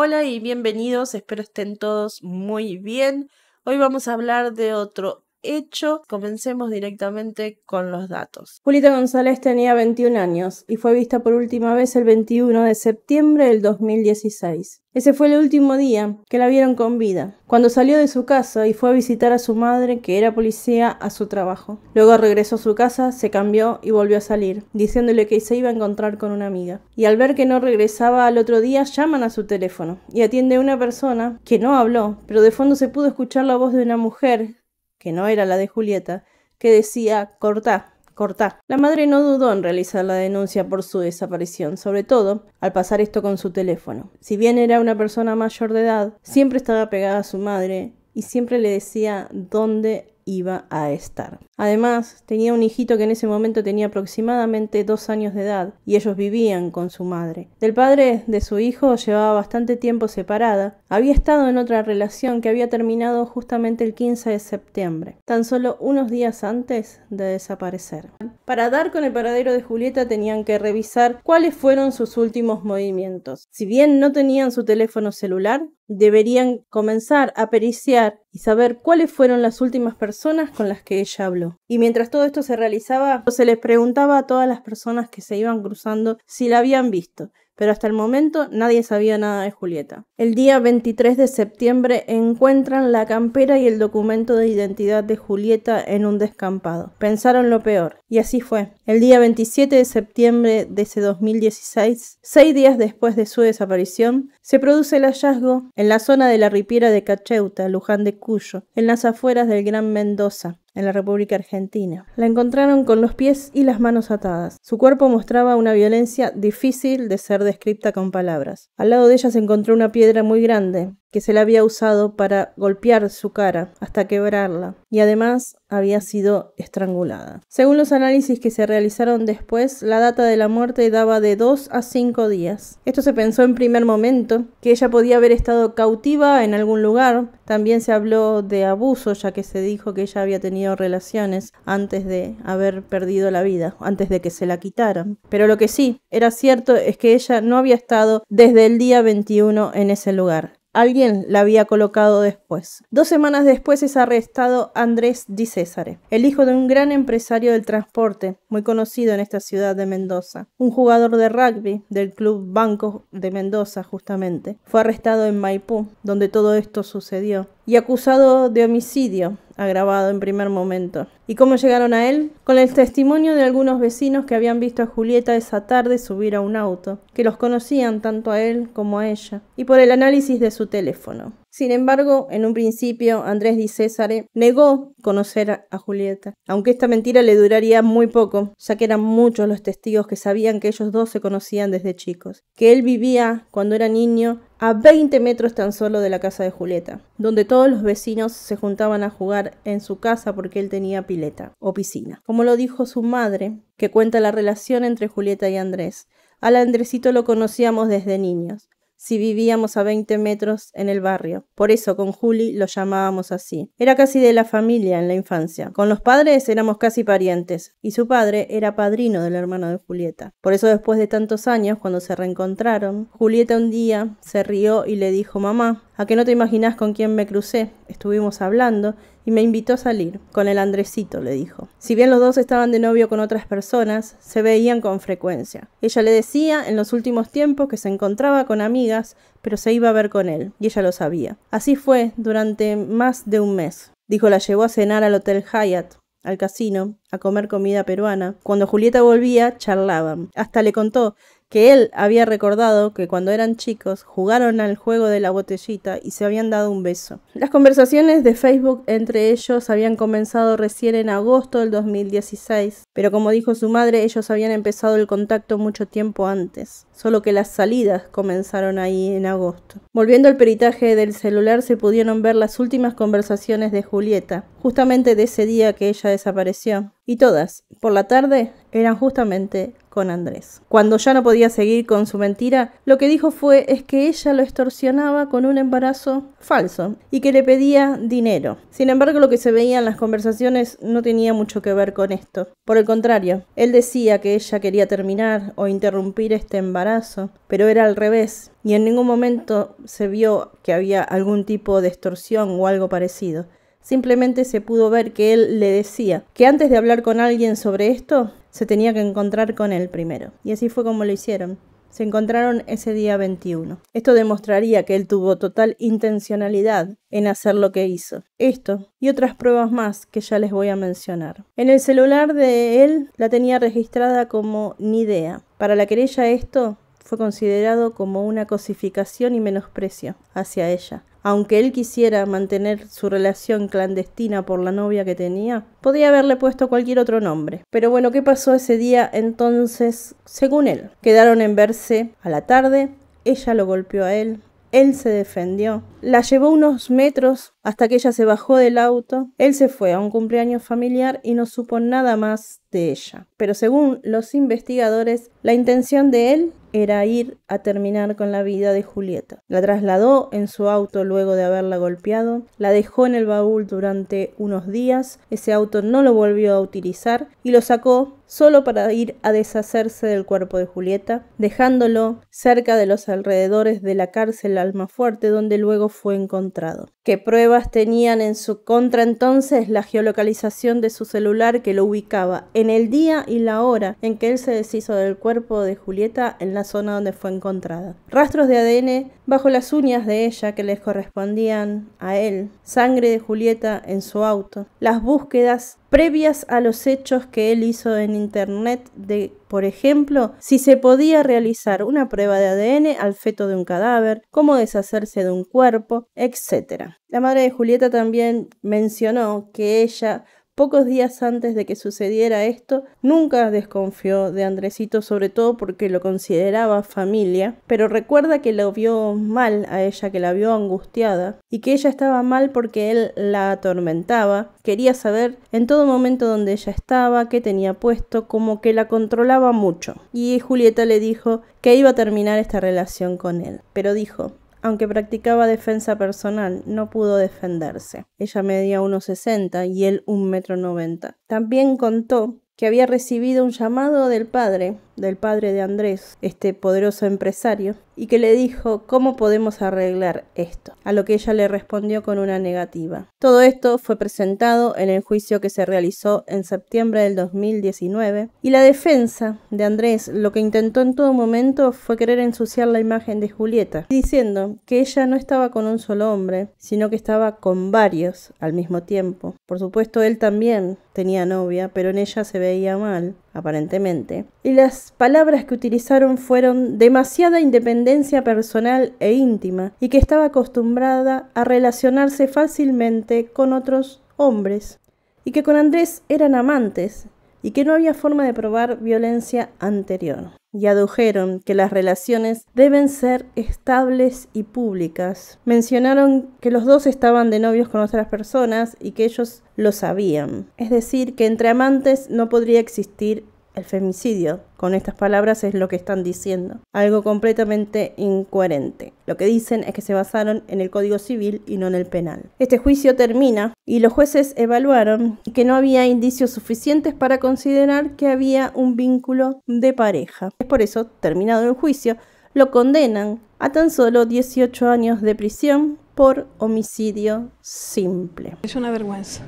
Hola y bienvenidos, espero estén todos muy bien. Hoy vamos a hablar de otro hecho, comencemos directamente con los datos. Julita González tenía 21 años y fue vista por última vez el 21 de septiembre del 2016. Ese fue el último día que la vieron con vida, cuando salió de su casa y fue a visitar a su madre, que era policía, a su trabajo. Luego regresó a su casa, se cambió y volvió a salir, diciéndole que se iba a encontrar con una amiga. Y al ver que no regresaba al otro día, llaman a su teléfono y atiende una persona que no habló, pero de fondo se pudo escuchar la voz de una mujer que no era la de Julieta, que decía cortá, cortá. La madre no dudó en realizar la denuncia por su desaparición, sobre todo al pasar esto con su teléfono. Si bien era una persona mayor de edad, siempre estaba pegada a su madre y siempre le decía dónde iba a estar. Además, tenía un hijito que en ese momento tenía aproximadamente dos años de edad y ellos vivían con su madre. Del padre de su hijo llevaba bastante tiempo separada, había estado en otra relación que había terminado justamente el 15 de septiembre, tan solo unos días antes de desaparecer. Para dar con el paradero de Julieta tenían que revisar cuáles fueron sus últimos movimientos. Si bien no tenían su teléfono celular, deberían comenzar a periciar y saber cuáles fueron las últimas personas con las que ella habló. Y mientras todo esto se realizaba, se les preguntaba a todas las personas que se iban cruzando si la habían visto pero hasta el momento nadie sabía nada de Julieta. El día 23 de septiembre encuentran la campera y el documento de identidad de Julieta en un descampado. Pensaron lo peor, y así fue. El día 27 de septiembre de ese 2016, seis días después de su desaparición, se produce el hallazgo en la zona de la Ripiera de Cacheuta, Luján de Cuyo, en las afueras del Gran Mendoza en la República Argentina. La encontraron con los pies y las manos atadas. Su cuerpo mostraba una violencia difícil de ser descripta con palabras. Al lado de ella se encontró una piedra muy grande, que se la había usado para golpear su cara hasta quebrarla y además había sido estrangulada. Según los análisis que se realizaron después, la data de la muerte daba de 2 a 5 días. Esto se pensó en primer momento, que ella podía haber estado cautiva en algún lugar. También se habló de abuso, ya que se dijo que ella había tenido relaciones antes de haber perdido la vida, antes de que se la quitaran. Pero lo que sí era cierto es que ella no había estado desde el día 21 en ese lugar. Alguien la había colocado después. Dos semanas después es arrestado Andrés Di Césare, el hijo de un gran empresario del transporte, muy conocido en esta ciudad de Mendoza. Un jugador de rugby del club Banco de Mendoza, justamente. Fue arrestado en Maipú, donde todo esto sucedió, y acusado de homicidio agravado en primer momento. ¿Y cómo llegaron a él? Con el testimonio de algunos vecinos que habían visto a Julieta esa tarde subir a un auto, que los conocían tanto a él como a ella, y por el análisis de su teléfono. Sin embargo, en un principio, Andrés Di Césare negó conocer a Julieta, aunque esta mentira le duraría muy poco, ya que eran muchos los testigos que sabían que ellos dos se conocían desde chicos, que él vivía, cuando era niño, a 20 metros tan solo de la casa de Julieta, donde todos los vecinos se juntaban a jugar en su casa porque él tenía pileta o piscina. Como lo dijo su madre, que cuenta la relación entre Julieta y Andrés, al Andresito lo conocíamos desde niños si vivíamos a 20 metros en el barrio. Por eso con Juli lo llamábamos así. Era casi de la familia en la infancia. Con los padres éramos casi parientes y su padre era padrino del hermano de Julieta. Por eso después de tantos años, cuando se reencontraron, Julieta un día se rió y le dijo, mamá, a que no te imaginas con quién me crucé. Estuvimos hablando y me invitó a salir. Con el Andresito, le dijo. Si bien los dos estaban de novio con otras personas, se veían con frecuencia. Ella le decía en los últimos tiempos que se encontraba con amigas, pero se iba a ver con él, y ella lo sabía. Así fue durante más de un mes. Dijo, la llevó a cenar al Hotel Hyatt, al casino, a comer comida peruana. Cuando Julieta volvía, charlaban. Hasta le contó que él había recordado que cuando eran chicos jugaron al juego de la botellita y se habían dado un beso. Las conversaciones de Facebook entre ellos habían comenzado recién en agosto del 2016, pero como dijo su madre, ellos habían empezado el contacto mucho tiempo antes, solo que las salidas comenzaron ahí en agosto. Volviendo al peritaje del celular se pudieron ver las últimas conversaciones de Julieta, justamente de ese día que ella desapareció, y todas, por la tarde, eran justamente Andrés. Cuando ya no podía seguir con su mentira, lo que dijo fue es que ella lo extorsionaba con un embarazo falso y que le pedía dinero. Sin embargo, lo que se veía en las conversaciones no tenía mucho que ver con esto. Por el contrario, él decía que ella quería terminar o interrumpir este embarazo, pero era al revés y en ningún momento se vio que había algún tipo de extorsión o algo parecido. Simplemente se pudo ver que él le decía que antes de hablar con alguien sobre esto, se tenía que encontrar con él primero. Y así fue como lo hicieron. Se encontraron ese día 21. Esto demostraría que él tuvo total intencionalidad en hacer lo que hizo. Esto y otras pruebas más que ya les voy a mencionar. En el celular de él la tenía registrada como Nidea. Para la querella esto fue considerado como una cosificación y menosprecio hacia ella. Aunque él quisiera mantener su relación clandestina por la novia que tenía, podía haberle puesto cualquier otro nombre. Pero bueno, ¿qué pasó ese día entonces? Según él, quedaron en verse a la tarde, ella lo golpeó a él, él se defendió, la llevó unos metros hasta que ella se bajó del auto, él se fue a un cumpleaños familiar y no supo nada más de ella. Pero según los investigadores, la intención de él era ir a terminar con la vida de Julieta. La trasladó en su auto luego de haberla golpeado, la dejó en el baúl durante unos días, ese auto no lo volvió a utilizar y lo sacó solo para ir a deshacerse del cuerpo de Julieta, dejándolo cerca de los alrededores de la cárcel Almafuerte donde luego fue encontrado. ¿Qué pruebas tenían en su contra entonces la geolocalización de su celular que lo ubicaba en el día y la hora en que él se deshizo del cuerpo de Julieta en la zona donde fue encontrada. Rastros de ADN bajo las uñas de ella que les correspondían a él, sangre de Julieta en su auto, las búsquedas previas a los hechos que él hizo en internet de, por ejemplo, si se podía realizar una prueba de ADN al feto de un cadáver, cómo deshacerse de un cuerpo, etc. La madre de Julieta también mencionó que ella Pocos días antes de que sucediera esto, nunca desconfió de Andresito, sobre todo porque lo consideraba familia, pero recuerda que lo vio mal a ella, que la vio angustiada y que ella estaba mal porque él la atormentaba. Quería saber en todo momento dónde ella estaba, qué tenía puesto, como que la controlaba mucho. Y Julieta le dijo que iba a terminar esta relación con él, pero dijo, aunque practicaba defensa personal, no pudo defenderse. Ella medía 1,60 y él 1,90 m. También contó que había recibido un llamado del padre del padre de Andrés, este poderoso empresario, y que le dijo ¿cómo podemos arreglar esto? A lo que ella le respondió con una negativa. Todo esto fue presentado en el juicio que se realizó en septiembre del 2019 y la defensa de Andrés lo que intentó en todo momento fue querer ensuciar la imagen de Julieta, diciendo que ella no estaba con un solo hombre, sino que estaba con varios al mismo tiempo. Por supuesto, él también tenía novia, pero en ella se veía mal aparentemente, y las palabras que utilizaron fueron demasiada independencia personal e íntima, y que estaba acostumbrada a relacionarse fácilmente con otros hombres, y que con Andrés eran amantes, y que no había forma de probar violencia anterior. Y adujeron que las relaciones deben ser estables y públicas. Mencionaron que los dos estaban de novios con otras personas y que ellos lo sabían. Es decir, que entre amantes no podría existir el femicidio. Con estas palabras es lo que están diciendo. Algo completamente incoherente. Lo que dicen es que se basaron en el Código Civil y no en el penal. Este juicio termina y los jueces evaluaron que no había indicios suficientes para considerar que había un vínculo de pareja. Es por eso, terminado el juicio, lo condenan a tan solo 18 años de prisión por homicidio simple. Es una vergüenza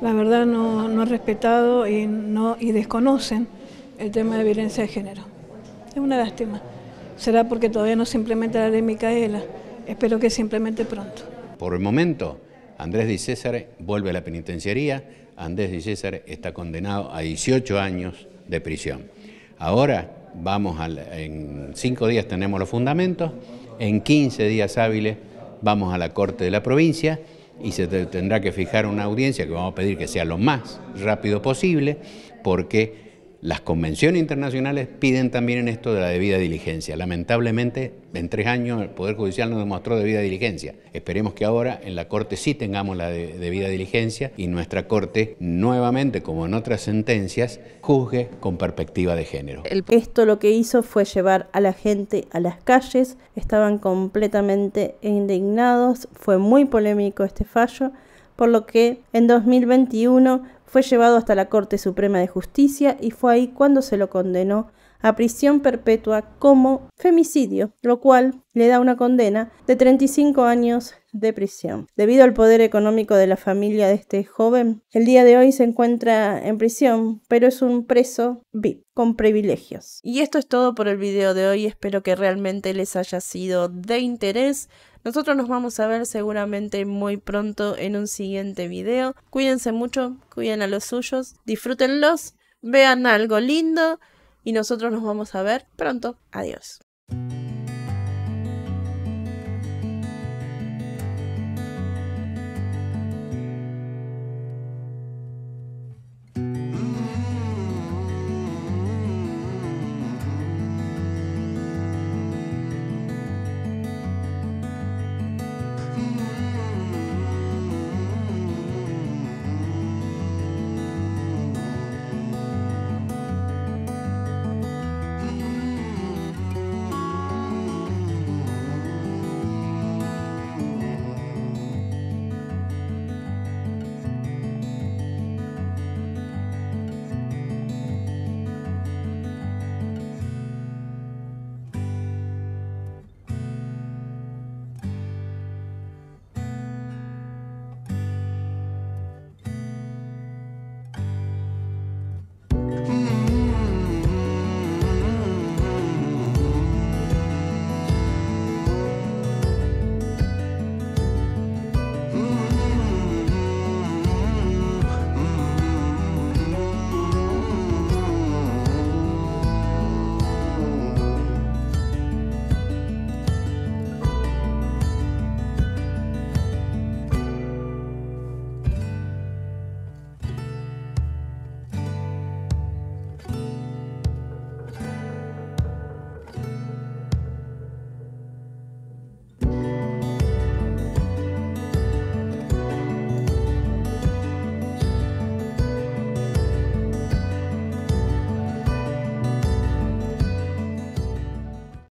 la verdad no, no respetado y, no, y desconocen el tema de violencia de género. Es una lástima. Será porque todavía no se implementa la ley Micaela. Espero que se implemente pronto. Por el momento, Andrés Di César vuelve a la penitenciaría. Andrés Di César está condenado a 18 años de prisión. Ahora vamos al, en cinco días tenemos los fundamentos, en 15 días hábiles vamos a la Corte de la Provincia y se tendrá que fijar una audiencia que vamos a pedir que sea lo más rápido posible, porque las convenciones internacionales piden también en esto de la debida diligencia. Lamentablemente, en tres años el Poder Judicial no demostró debida diligencia. Esperemos que ahora en la Corte sí tengamos la debida diligencia y nuestra Corte, nuevamente, como en otras sentencias, juzgue con perspectiva de género. Esto lo que hizo fue llevar a la gente a las calles, estaban completamente indignados, fue muy polémico este fallo, por lo que en 2021 fue llevado hasta la Corte Suprema de Justicia y fue ahí cuando se lo condenó a prisión perpetua como femicidio, lo cual le da una condena de 35 años de prisión. Debido al poder económico de la familia de este joven, el día de hoy se encuentra en prisión, pero es un preso VIP con privilegios. Y esto es todo por el video de hoy, espero que realmente les haya sido de interés. Nosotros nos vamos a ver seguramente muy pronto en un siguiente video. Cuídense mucho, cuiden a los suyos, disfrútenlos, vean algo lindo y nosotros nos vamos a ver pronto. Adiós.